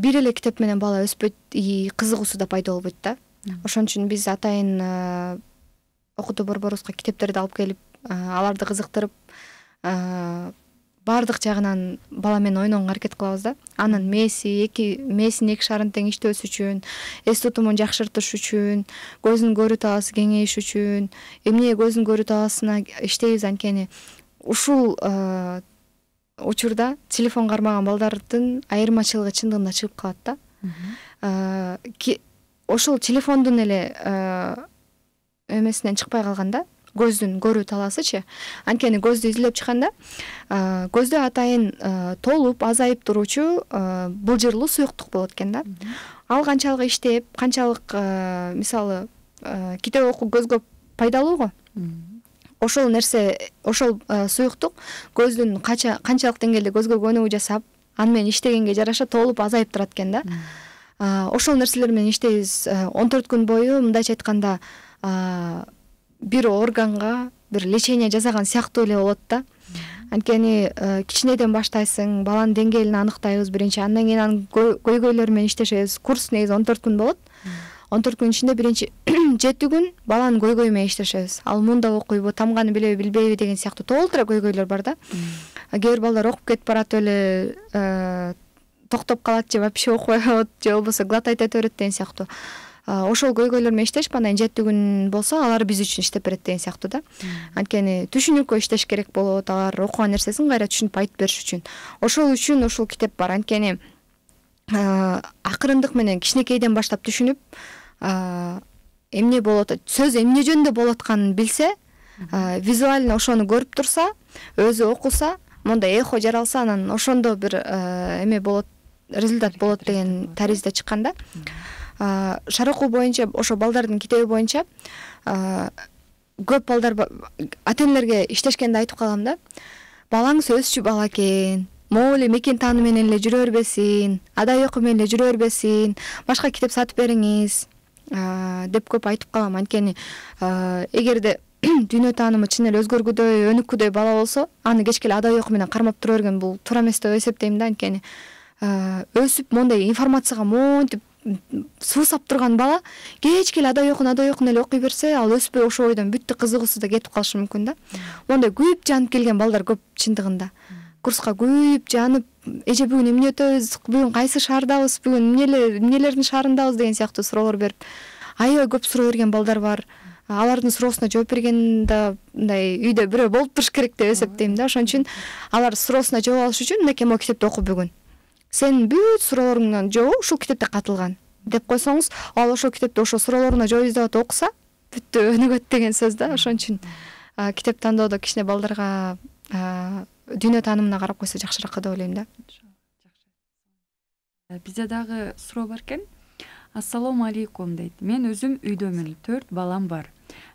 бир эле китеп менен бала өспөйт и кызыгуусу да пайда болбойт да ошон үчүн биз атайын э, окутуу борборубузга китептерди алып келип аларды кызыктырып баардык жагынан бала менен ойногонго аракет кылабыз да анын мээси эки мээсинин эки шарын тең иштөөсү үчүн эс тутумун жакшыртыш үчүн көзүн көрүү талаасы кеңейиш үчүн э, эмне көзүн көрүү талаасына иштейбиз анткени ушул учурда телефон кармаган балдардын айырмачылыгы чындыгында чыгып калат да ошол телефондун эле эмесинен чыкпай калган да көздүн көрүү талаасычы анткени көздү изилдеп чыкканда көздө атайын толуп азайып туруучу былжырлуу суюктук болот экен да ал канчалык иштеп канчалык мисалы китеп окуу көзгө пайдалуу го ошол нерсе ошол суюктук көздүн канчалык деңгээлде көзгө көнүгүү жасап аны менен иштегенге жараша толуп азайып турат экен да ошол нерселер менен иштейбиз он төрт күн бою мындайча айтканда бир органга бир лечение жасаган сыяктуу эле болот да анткени э, кичинеден баштайсың баланын деңгээлин аныктайбыз биринчи андан кийин анын көйгөйлөрү менен иштешебиз курс негизи он төрт күн болот он төрт күн ичинде биринчи жети күн баланын көйгөйү менен иштешебиз ал мундап окуйбу тамганы билеби билбейби деген сыяктуу толтура көйгөйлөр бар да кээ бир балдар окуп кетип баратып эле э, токтоп калат же вообще окубай коет же болбосо глотать эте берет деген сыяктуу ошол көйгөйлөр менен иштешип анан жети күн болсо алар биз үчүн иштеп берет деген сыяктуу да анткени түшүнүккө иштеш керек болот алар окуган нерсесин кайра түшүнүп айтып бериш үчүн ошол үчүн ушул китеп бар анткени акырындык менен кичинекейден баштап түшүнүп эмне болуп атат сөз эмне жөнүндө болуп атканын билсе визуально ошону көрүп турса өзү окуса мондай эхо жаралса анан ошондо бир эме болот результат болот деген таризде чыкканда окуу боюнча ошо балдардын китеби боюнча көп балдар ата энелерге иштешкенде айтып калам да балаңыз өсчү бала экен могу эле мекен тааны менен эле жүрө бербесин адай окуу менен эле жүрө бербесин башка китеп сатып бериңиз деп көп айтып калам анткени эгерде дүйнө таанымы чын эле өзгөргүдөй өнүккүдөй бала болсо аны кечке эле адай окуу менен кармап тура берген бул туура эмес деп эсептейм да анткени өсүп моундай информацияга монтип суусап турган бала кеч келе адай окуну адай окуну эле окуй берсе ал өспөй ошол ойдон бүттү кызыгуусу да кетип калышы мүмкүн да моундай күйүп жанып келген балдар көп чындыгында курска күйүп жанып эже бүгүн эмне өтөбүз бүгүн кайсы шаардабыз бүгүн эмнелер эмнелердин шаарындабыз деген сыяктуу суроолор берип аябай көп суроо берген балдар бар алардын суроосуна жооп берген да мындай үйдө бирөө болуп туруш керек деп эсептейм да ошон үчүн алар суроосуна жооп алыш үчүн мынакей могу китепти окуп бүгүн сенин бүт суроолоруңдун жообу ушул китепте катылган деп койсоңуз ал ошол китепте ошо суроолоруна жооп издеп атып окуса бүттү өнүгөт деген сөз да ошон үчүн китеп тандоодо кичине балдарга дүйнө таанымына карап койсо жакшыраак го деп ойлойм да бизде дагы суроо бар экен ассалом алейкум дейт мен өзүм үйдөмүн төрт балам бар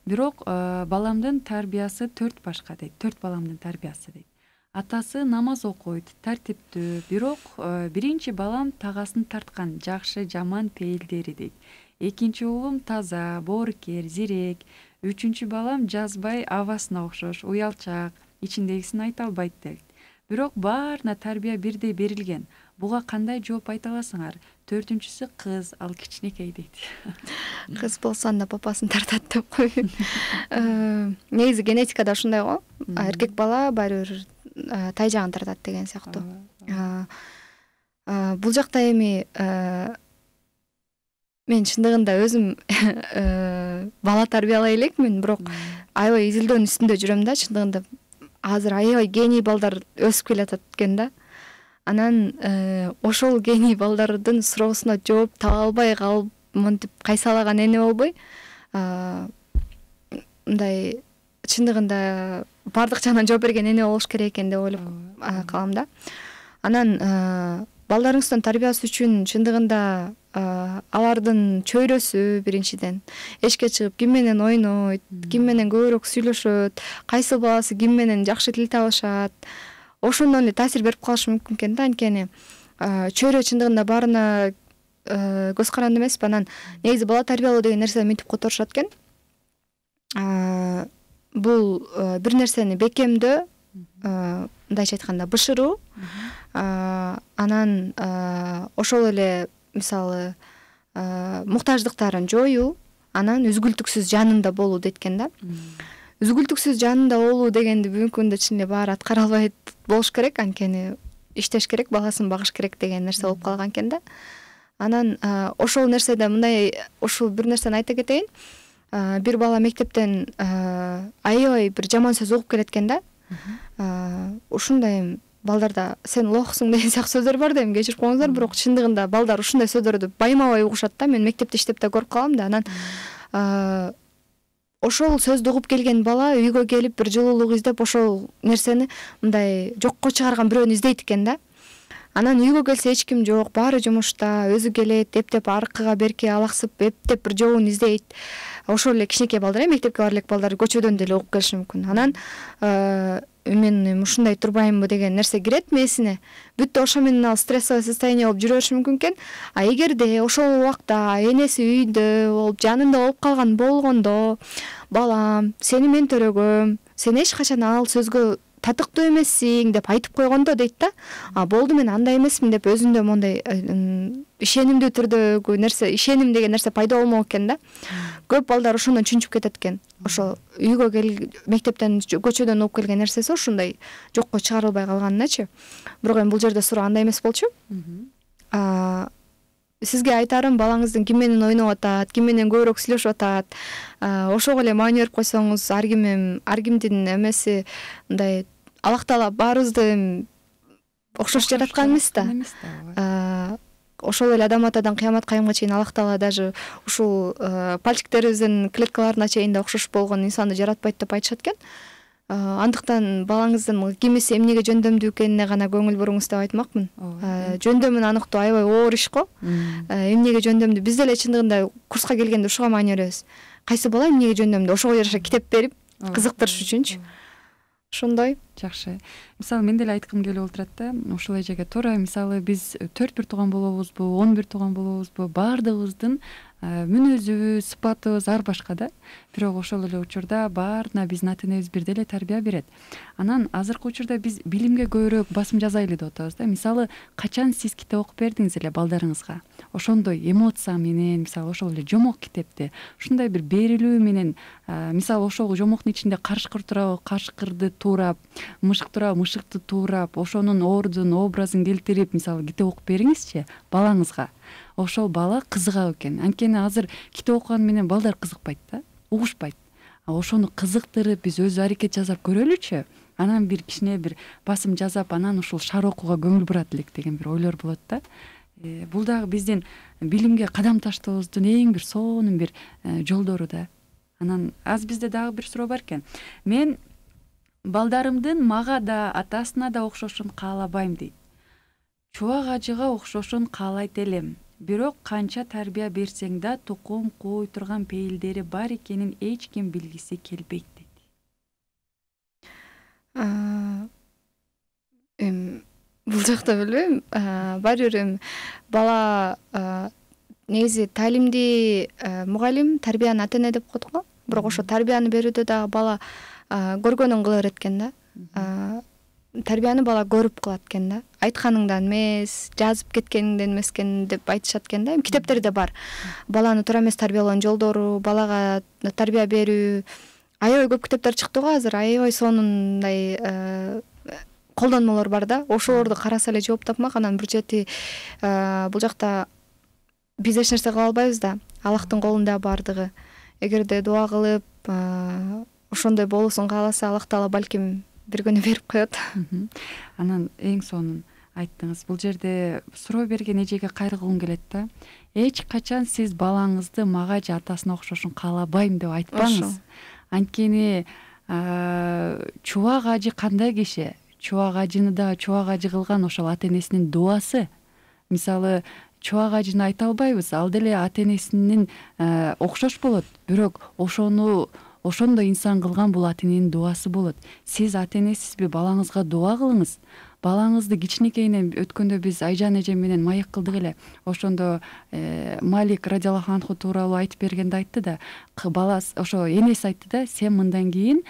бирок баламдын тарбиясы төрт башка дейт төрт баламдын тарбиясы дейт атасы намаз окуйт тартиптүү бирок э, биринчи балам тагасын тарткан жакшы жаман пейилдери дейт экинчи уулум таза боорукер зирек үчүнчү балам жазбай авасына окшош уялчаак ичиндегисин айта албайт дейт бирок баарына тарбия бирдей берилген буга кандай жооп айта аласыңар төртүнчүсү кыз ал кичинекей дейт кыз болсо анда папасын тартат деп койбой э, негизи генетикада ушундай го эркек бала баары бир Э, тай жагын тартат деген сыяктуу э, э, бул жакта эми мен чындыгында өзүм бала тарбиялай элекмин бирок аябай изилдөөнүн үстүндө жүрөм да чындыгында азыр аябай гений балдар өсүп келатат экен да анан ошол гений балдардын суроосуна жооп таба албай калып мынтип кайсалаган эне болбой мындай чындыгында баардык жагынан жооп берген эне болуш керек экен деп ойлоп калам да анан балдарыңыздын тарбиясы үчүн чындыгында алардын чөйрөсү биринчиден эшикке чыгып ким менен ойнойт ким менен көбүрөөк сүйлөшөт кайсыл баласы ким менен жакшы тил табышат ошондон эле таасир берип калышы мүмкүн экен да анткени чөйрө чындыгында баарына көз каранды эмеспи анан негизи бала тарбиялоо деген нерсени мынтип которушат экен бул э, бир нерсени бекемдөө мындайча э, айтканда бышыруу э, анан ошол эле мисалы муктаждыктарын жоюу анан үзгүлтүксүз жанында болуу дейт экен да үзгүлтүксүз жанында болуу дегенди бүгүнкү күндө чын эле баары аткара албайт болуш керек анткени иштеш керек баласын багыш керек деген нерсе болуп калган экен да анан ошол нерседе мындай ушул бир нерсени айта кетейин бир бала мектептен аябай бир жаман сөз угуп келет экен да ушундай эми балдарда сен лохсуң деген сыяктуу сөздөр бар да эми кечирип коюңуздар бирок чындыгында балдар ушундай сөздөрдү байма бай угушат да мен мектепте иштеп да көрүп калам да анан ошол сөздү угуп келген бала үйгө келип бир жылуулук издеп ошол нерсени мындай жокко чыгарган бирөөнү издейт экен да анан үйгө келсе эч ким жок баары жумушта өзү келет эптеп аркыга берки алаксып эптеп бир жообун издейт ошол эле кичинекей балдар э мектепке бара элек балдар көчөдөн деле угуп келиши мүмкүн анан э, мен ушундай турбаймынбы деген нерсе кирет мээсине бүттү ошо менен ал стрессовый состояние болуп жүрө бериши мүмкүн экен а эгерде ошол убакта энеси үйүндө болуп жанында болуп калган болгондо балам сени мен төрөгөм сен эч качан ал сөзгө татыктуу эмессиң деп айтып койгондо дейт да а болду мен андай эмесмин деп өзүндө моундай э, ишенимдүү түрдөгү нерсе ишеним деген нерсе пайда болмок экен да көп балдар ошондон чүнчүп кетет экен ошол үйгө кел мектептен көчөдөн угуп келген нерсеси ушундай жокко чыгарылбай калганыначы бирок эми бул жерде суроо андай эмес болчу сизге айтарым балаңыздын ким менен ойноп атат ким менен көбүрөөк сүйлөшүп атат ошого эле маани берип койсоңуз ар ким ар кимдин эмеси мындай аллах таала баарыбызды окшош жараткан эмес да э, ошол эле адам атадан кыямат кайымга чейин аллах таала даже ушул э, пальчиктерибиздин клеткаларына чейин да окшош болгон инсанды жаратпайт деп айтышат экен э, андыктан балаңыздын кимиси эмнеге жөндөмдүү экенине гана көңүл буруңуз деп айтмакмын жөндөмүн аныктоо аябай оор иш го эмнеге жөндөмдүү биз деле чындыгында курска келгенде ушуга маани беребиз кайсы бала эмнеге жөндөмдүү ошого жараша китеп берип кызыктырыш үчүнчү ошондой жакшы мисалы мен деле айткым келип отурат да ушул эжеге туура мисалы биз төрт бир тууган болобузбу он бир тууган болобузбу баардыгыбыздын Э, мүнөзүбүз сыпатыбыз ар башка да бирок ошол эле учурда баарына биздин ата энебиз бирдей эле тарбия берет анан азыркы учурда биз билимге көбүрөөк басым жасайлы деп атабыз да мисалы качан сиз китеп окуп бердиңиз эле балдарыңызга ошондой эмоция менен мисалы ошол эле жомок китепти ушундай бир берилүү менен э, мисалы ошол жомоктун ичинде карышкыр турабы карышкырды туурап мышык турабы мышыкты туурап ошонун ордун образын келтирип мисалы китеп окуп бериңизчи балаңызга ошол бала кызыгаб экен анткени азыр китеп окуган менен балдар кызыкпайт да угушпайт ошону кызыктырып биз өзүбүз аракет жасап көрөлүчү анан бир кичине бир басым жасап анан ушул шаар окууга көңүл бурат элек деген бир ойлор болот да э, бул дагы биздин билимге кадам таштообуздун эң бир сонун бир э, жолдору да анан азыр бизде дагы бир суроо бар экен мен балдарымдын мага да атасына да окшошун каалабайм дейт чубак ажыга окшошун каалайт элем бирок канча тарбия берсең да тукум кууй турган пейилдери бар экенин эч ким билгиси келбейт дейт э, эми бул жакта билбейм э, баары бир эми бала э, негизи таалимди мугалим тарбияны ата эне деп коет го бирок ошо тарбияны берүүдө дагы бала көргөнүн кыла берет экен да тарбияны бала көрүп кылат экен да айтканыңдан эмес жазып кеткениңден эмес экен деп айтышат экен да эми китептерде бар баланы туура эмес тарбиялоонун жолдору балага тарбия берүү аябай көп китептер чыкты го азыр аябай сонун мындай э, колдонмолор бар да ошолорду караса эле жооп тапмак анан бир чети э, бул жакта биз эч нерсе кыла албайбыз да аллахтын колунда баардыгы эгерде дуба кылып э, ошондой болуусун кааласа аллах таала балким бир күнү берип коет анан эң сонун айттыңыз бул жерде суроо берген эжеге кайрылгым келет да эч качан сиз балаңызды мага же атасына окшошун каалабайм деп айтпаңыз анткени чубак ажы кандай киши чубак ажыны дагы чубак ажы кылган ошол ата энесинин дубасы мисалы чубак ажыны айта албайбыз ал деле ата энесинин э, окшош болот бирок ошону ошондой инсан кылган бул ата эненин дубасы болот сиз ата энесизби балаңызга дуба кылыңыз балаңызды кичинекейинен өткөндө биз айжан эже менен маек кылдык эле ошондо э, малик радиаллаху анху тууралуу айтып бергенде айтты да бала ошо энеси айтты да сен мындан кийин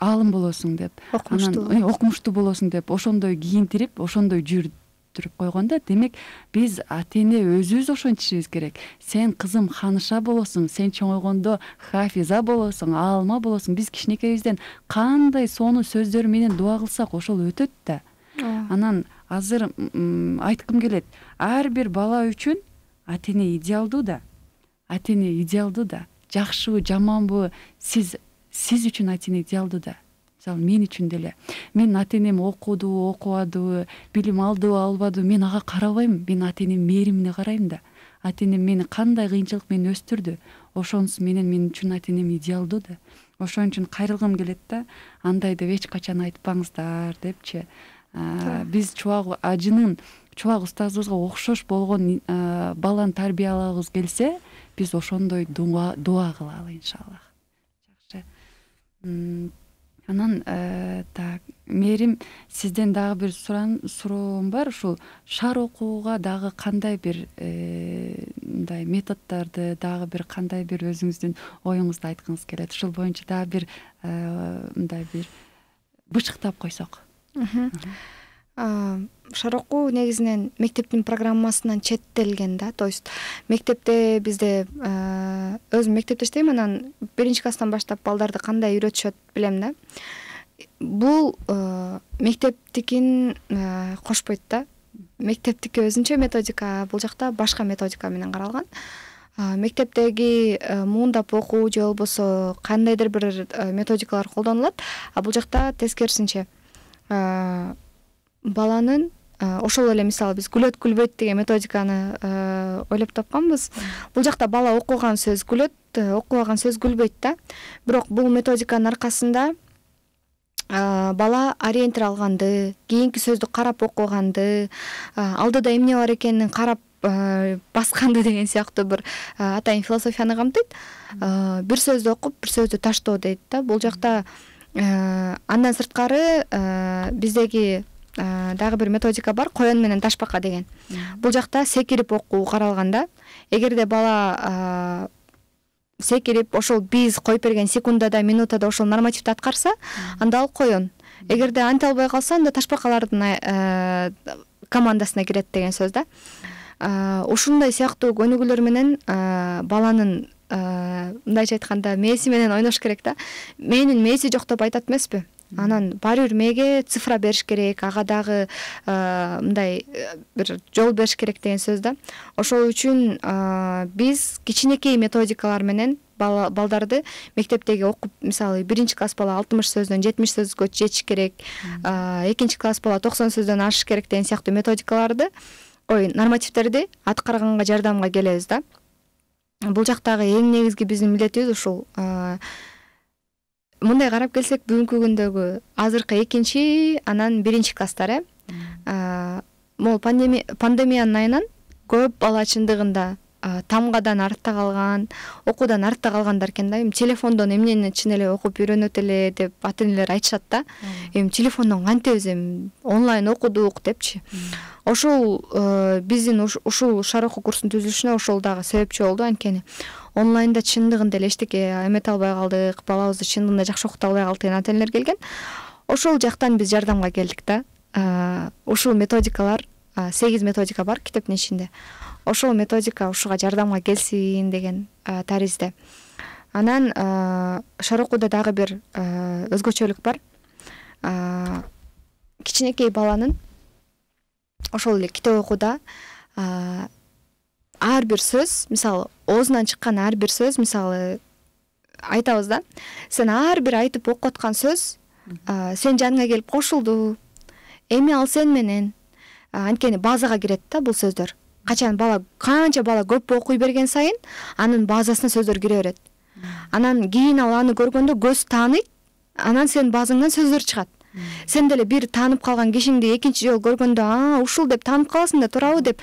аалым болосуң деп анан э, окумуштуу болосуң деп ошондой кийинтирип ошондой жүр түріп койгон да демек биз ата эне өзүбүз ошентишибиз керек сен кызым ханыша болосуң сен чоңойгондо хафиза болосуң аалма болосуң биз кичинекейибизден кандай сонун сөздөр менен дуа кылсак ошол өтөт да анан азыр айткым келет ар бир бала үчүн ата эне идеалдуу да ата эне идеалдуу да жакшыбы жаманбы сиз сиз үчүн ата эне идеалдуу да мысалы мен үчүн деле менин ата энем окуду окубадыбы билим алдыбы албадыбы мен ага карабайм мен ата энем мээримине карайм да ата энем мени кандай кыйынчылык менен өстүрдү ошонусу менен мен үчүн ата энем идеалдуу да ошон үчүн кайрылгым келет да андай деп эч качан айтпаңыздар депчи биз чубак ажынын чубак устазыбызга окшош болгон баланы тарбиялагыбыз келсе биз ошондой дуа кылалы иншаллах жакшы анан так э, мээрим сизден дагы бир суроом бар ушул шаар окууга дагы кандай бир э, мындай методдорду дагы бир кандай бир өзүңүздүн оюңузду айткыңыз келет ушул боюнча дагы бир э, мындай бир бычыктап койсок шарокуу негизинен мектептин программасынан четтелген да то есть мектепте бизде өзүм мектепте иштейм анан биринчи класстан баштап балдарды кандай үйрөтүшөт билем да бул мектептикин кошпойт да мектептики өзүнчө методика бул жакта башка методика менен каралган мектептеги муундап окуу же болбосо кандайдыр бир методикалар колдонулат а бул жакта тескерисинче баланын ошол эле мисалы биз күлөт күлбөйт деген методиканы ойлоп тапканбыз бул жакта бала окуган сөз күлөт окубаган сөз күлбөйт да бирок бул методиканын аркасында бала ориентир алганды кийинки сөздү карап окуганды алдыда эмне бар экенин карап басканды деген сыяктуу бир атайын философияны камтыйт бир сөздү окуп бир сөздү таштоо дейт да бул жакта андан сырткары биздеги Э, дагы бир методика бар коен менен ташбака деген бул жакта секирип окуу каралган да эгерде бала э, секирип ошол биз коюп берген секундада минутада ошол нормативди аткарса анда ал коен эгерде анте албай калса анда ташбакалардын э, командасына кирет деген сөз да ушундай сыяктуу көнүгүүлөр менен баланын мындайча айтканда мээси менен ойнош керек да мээнин мээси жок деп айтат эмеспи анан баары бир мээге цифра бериш керек ага дагы э, мындай э, бир жол бериш керек деген сөз да ошол үчүн э, биз кичинекей методикалар менен балдарды мектептеги окуп мисалы биринчи класс бала алтымыш сөздөн жетимиш сөзгө жетиш керек экинчи класс бала токсон сөздөн ашыш керек деген сыяктуу методикаларды ой нормативдерди аткарганга жардамга келебиз да бул жактагы эң негизги биздин милдетибиз ушул мындай карап келсек бүгүнкү күндөгү азыркы экинчи анан биринчи класстар э могул пандемиянын айынан көп бала чындыгында тамгадан артта калган окуудан артта калгандар экен да эми телефондон эмнени чын эле окуп үйрөнөт эле деп ата энелер айтышат да эми телефондон кантебиз эми онлайн окудук депчи ошол э, биздин ушул шар окуу курсунун түзүлүшүнө ошол дагы себепчи болду анткени онлайнда чындыгында эле эчтеке э, эмете албай калдык балабызды чындыгында жакшы окута албай калдык деген ата энелер келген ошол жактан биз жардамга келдик да э, ушул методикалар э, сегиз методика бар китептин ичинде ошол методика ушуга жардамга келсин деген таризде анан шарокууда дагы бир өзгөчөлүк бар кичинекей баланын ошол эле китеп окууда ар бир сөз мисалы оозунан чыккан ар бир сөз мисалы айтабыз да сен ар бир айтып окуп аткан сөз сенин жаныңа келип кошулду эми ал сен менен анткени базага кирет да бул сөздөр качан бала канча бала көп окуй берген сайын анын базасына сөздөр кире берет анан кийин ал аны көргөндө көз тааныйт анан сенин базаңдан сөздөр чыгат сен деле бир таанып калган кишиңди экинчи жолу көргөндө а ушул деп таанып каласың да туурабы деп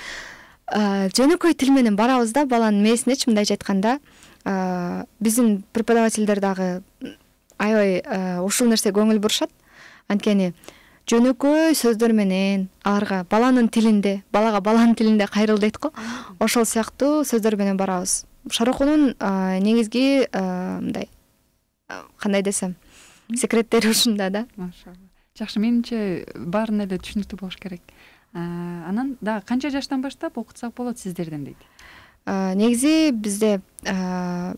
жөнөкөй тил менен барабыз да баланын мээсинечи мындайча айтканда биздин преподавательдер дагы аябай ушул нерсеге көңүл бурушат анткени жөнөкөй сөздөр менен аларга баланын тилинде балага баланын тилинде кайрыл го ошол сыяктуу сөздөр менен барабыз шарокунун негизги мындай кандай десем секреттери ушунда да шо жакшы менимче баарына эле түшүнүктүү болуш керек Э, анан дагы канча жаштан баштап окутсак болот сиздерден дейт э, негизи бизде э,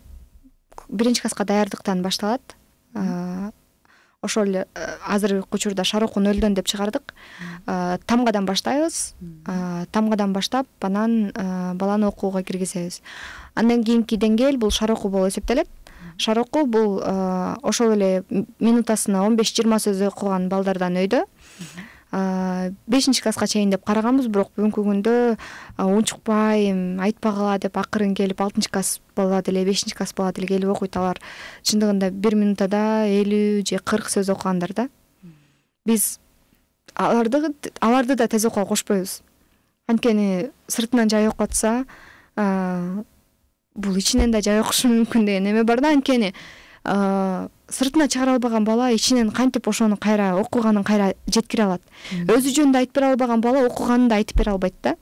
биринчи класска даярдыктан башталат ошол эле азыркы учурда шар нөлдөн деп чыгардык тамгадан баштайбыз тамгадан баштап анан баланы окууга киргизебиз андан кийинки деңгээл бул шар болуп эсептелет шароку бул ошол эле минутасына он беш жыйырма сөз окуган балдардан өйдө бешинчи класска чейин деп караганбыз бирок бүгүнкү күндө унчукпай айтпагыла деп акырын келип алтынчы класс бала деле бешинчи класс бала деле келип окуйт алар чындыгында бир минутада элүү же кырк сөз окугандар да биз аларды аларды да тез окууга кошпойбуз анткени сыртынан жай окуп атса бул ичинен да жай окушу мүмкүн деген эме бар да анткени сыртына чыгара албаган бала ичинен кантип ошону кайра окуганын кайра жеткире алат өзү жөнүндө айтып бере албаган бала окуганын да айтып бере албайт да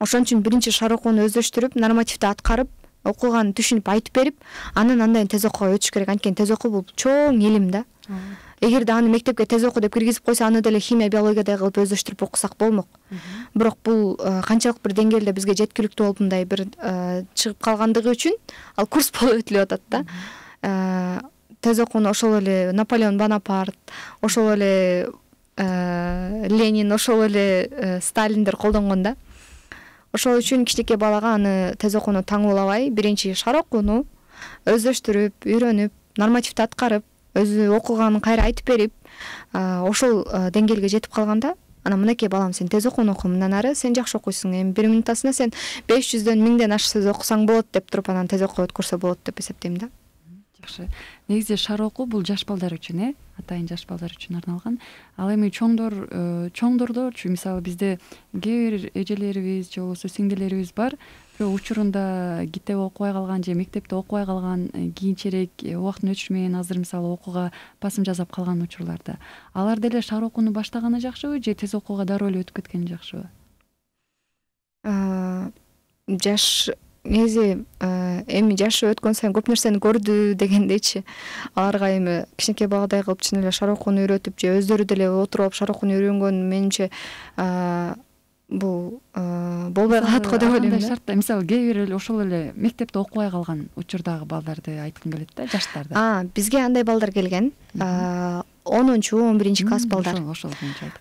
ошон үчүн биринчи шар окууну өздөштүрүп нормативди аткарып окуганын түшүнүп айтып берип анан андан кийин тез окууга өтүш керек анткени тез окуу бул чоң илим да эгерде аны мектепке тез окуу деп киргизип койсо аны деле химия биологиядай кылып өздөштүрүп окусак болмок бирок бул э, канчалык бир деңгээлде бизге жеткиликтүү болуп мындай бир э, чыгып калгандыгы үчүн ал курс болуп өтүлүп атат да Э, тез окууну ошол эле наполеон бонапарт ошол эле э, ленин ошол эле э, сталиндер колдонгон да ошол үчүн кичинекей балага аны тез окууну таңуулабай биринчи шаар окууну өздөштүрүп үйрөнүп нормативди аткарып өзү окуганын кайра айтып берип ошол деңгээлге жетип калганда анан мынакей балам сен тез окууну оку мындан ары сен жакшы окуйсуң эми бир минутасына сен беш жүздөн миңден ашык сөз окусаң болот деп туруп анан тез окуп өткөрсө болот деп эсептейм да жакшы негизи шар окуу бул жаш балдар үчүн э атайын жаш балдар үчүн арналган ал эми чоңдор э, чоңдордочу мисалы бизде кээ бир эжелерибиз же болбосо сиңдилерибиз бар бирок учурунда китеп окубай калган же мектепте окубай калган э, кийинчерээк э, убактын өтүшү менен азыр мисалы окууга басым жасап калган учурларда алар деле шар окууну баштаганы жакшыбы же тез окууга дароо эле өтүп кеткени жакшыбы жаш негизи э, эми жашы өткөн сайын көп нерсени көрдү дегендейчи аларга эми кичинекей баладай кылып чын эле шар окууну үйрөтүп же өздөрү деле отуруп алып шар окууну үйрөнгөн менимче э, бул э, болбой калат го деп ойлойм мандай шартта мисалы кээ бир э ошол эле мектепте окубай калган учурдагы балдарды айткым келет да жаштарды бизге андай балдар келген онунчу он биринчи класс балдар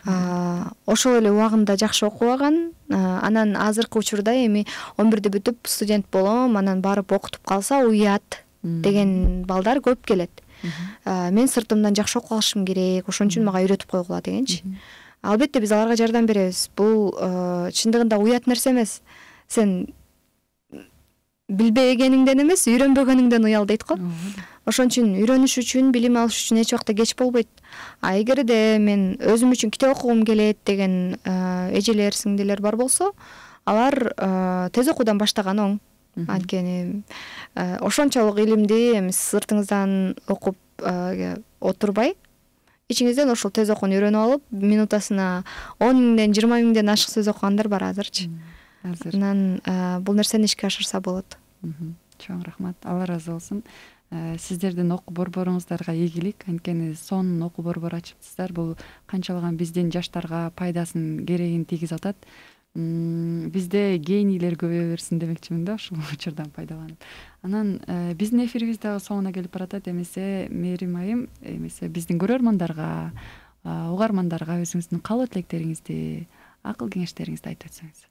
о ошол эле убагында жакшы окубаган анан азыркы учурда эми он бирди бүтүп студент болом анан барып окутуп калса уят деген балдар көп келет мен сыртымдан жакшы окуп алышым керек ошон үчүн мага үйрөтүп койгула дегенчи албетте биз аларга жардам беребиз бул чындыгында уят нерсе эмес сен билбегениңден эмес үйрөнбөгөнүңдөн уял дейт го ошон үчүн үйрөнүш үчүн билим алыш үчүн эч убакта кеч болбойт а эгерде мен өзүм үчүн китеп окугум келет деген э, эжелер сиңдилер бар болсо алар э, тез окуудан баштаган оң анткени э, ошончолук илимди эми сыртыңыздан окуп отурбай ичиңизден ошол тез окууну үйрөнүп алып минутасына он миңден жыйырма миңден ашык сөз окугандар бар азырчы азыр анан бул нерсени ишке ашырса болот чоң рахмат алла ыраазы болсун сиздердин окуу борборуңуздарга ийгилик анткени сонун окуу борбор ачыптысыздар бул канчалаган биздин жаштарга пайдасын керегин тийгизип атат бизде генийлер көбөйө берсин демекчимин да ушул учурдан пайдаланып анан биздин эфирибиз дагы соңуна келип баратат эмесе мээрим айым биздин көрөрмандарга угармандарга өзүңүздүн каалоо тилектериңизди акыл кеңештериңизди айтып өтсөңүз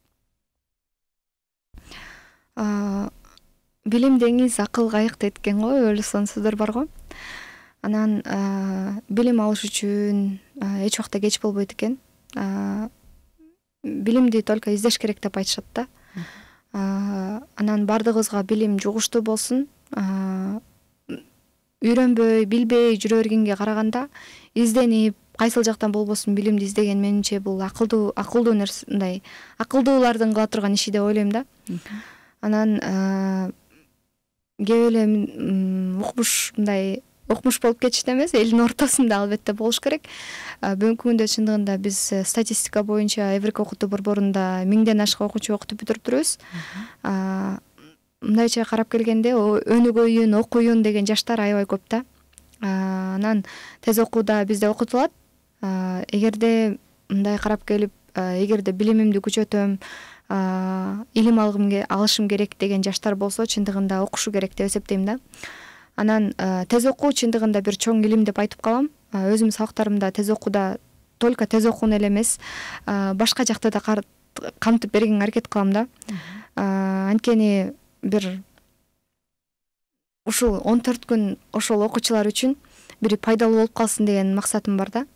билим деңиз акыл кайык дейт экен го ө сонун бар го анан билим алыш үчүн эч убакта кеч болбойт экен билимди только издеш керек деп айтышат да анан баардыгыбызга билим жугуштуу болсун үйрөнбөй билбей жүрө бергенге караганда изденип кайсыл жактан болбосун билимди издеген менимче бул акылдуу акылдуу нерсе мындай акылдуулардын кыла турган иши деп ойлойм да анан кээ эле укмуш мындай укмуш болуп кетишти эмес элдин ортосунда албетте болуш керек бүгүнкү күндө чындыгында биз э, статистика боюнча эврика окутуу борборунда миңден ашык окуучу окутуп бүтүрүптүрбүз мындайча карап келгенде өнүгөйүн окуюн деген жаштар аябай көп да анан тез окуу да бизде окутулат эгерде мындай карап келип эгерде билимимди күчөтөм илим алгым алышым керек деген жаштар болсо чындыгында окушу керек деп эсептейм да анан тез окуу чындыгында бир чоң илим деп айтып калам өзүмдүн сабактарымда тез окууда только тез окууну эле эмес башка жакты да камтып бергенге аракет кылам да анткени бир ушул он төрт күн ошол окуучулар үчүн бир пайдалуу болуп калсын деген максатым бар да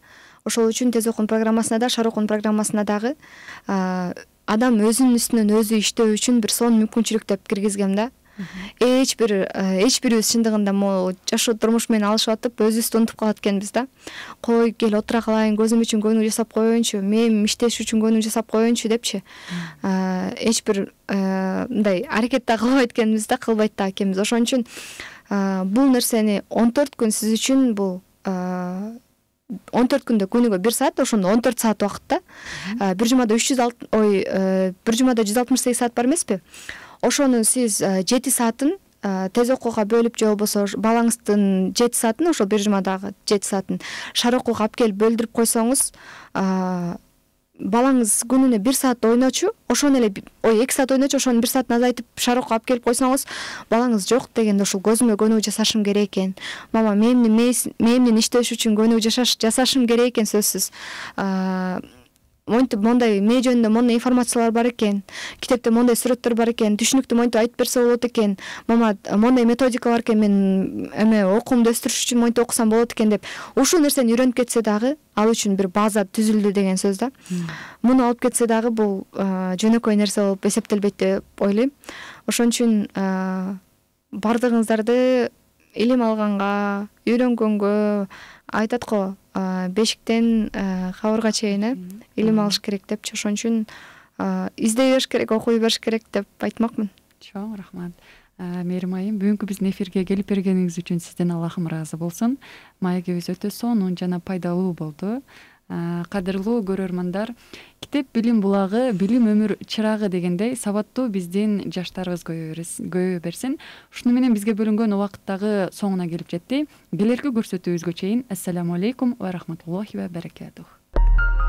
ошол үчүн тез окуунун программасына да шаар окуунун программасына дагы адам өзүнүн үстүнөн өзү иштөө үчүн бир сонун мүмкүнчүлүк деп киргизгем да э, эч бир э, эч бирибиз чындыгында могу жашоо турмуш менен алышып атып өзүбүздү унутуп калат экенбиз да кой кел отура калайын көзүм үчүн көнүгүү жасап коеюнчу мээм иштеш үчүн көнүгүү жасап коеюнчу депчи э, эч бир мындай аракет да кылбайт экенбиз да кылбайт дагы экенбиз ошон үчүн бул нерсени он төрт күн сиз үчүн бул он төрт күндө күнүгө бир саат ошондо он төрт саат убакыт да бир жумада үч жүз алты ой э, бир жумада жүз алтымыш сегиз саат бар эмеспи ошонун сиз э, жети саатын э, тез окууга бөлүп же болбосо балаңыздын жети саатын ошол бир жумадагы жети саатын шар окууга алып келип бөлдүрүп койсоңуз балаңыз күнүнө бир саат ойночу ошону эле ой эки саат ойночу ошону бир саатын азайтып шарокко алып келип койсоңуз балаңыз жок дегенде ушул көзүмө көнүгүү жасашым керек экен мама мээмдин иштеши үчүн көнүгүү жасашым керек экен сөзсүз монтип мондай мээ жөнүндө моундай информациялар бар экен китепте моундай сүрөттөр бар экен түшүнүктүү моинтип айтып берсе болот экен мама моундай методика бар экен мен эме окуумду өстүрүш үчүн монтип окусам болот экен деп ушул нерсени үйрөнүп кетсе дагы ал үчүн бир база түзүлдү деген сөз да муну алып кетсе дагы бул э, жөнөкөй нерсе болуп эсептелбейт деп ойлойм ошон үчүн э, баардыгыңыздарды илим алганга үйрөнгөнгө айтат го бешиктен кабырга чейин э илим алыш керек депчи ошон үчүн издей бериш керек окуй бериш керек деп айтмакмын чоң рахмат мээрим айым бүгүнкү биздин эфирге келип бергениңиз үчүн сизден аллахым ыраазы болсун маегибиз өтө сонун жана пайдалуу болду кадырлуу көрөрмандар китеп билим булагы билим өмүр чырагы дегендей сабаттуу биздин жаштарыбыз көбөйө берсин ушуну менен бизге бөлүнгөн убакыт дагы соңуна келип жетти келерки көрсөтүүбүзгө чейин ассаламу алейкум ва рахматуллахи ва баракатух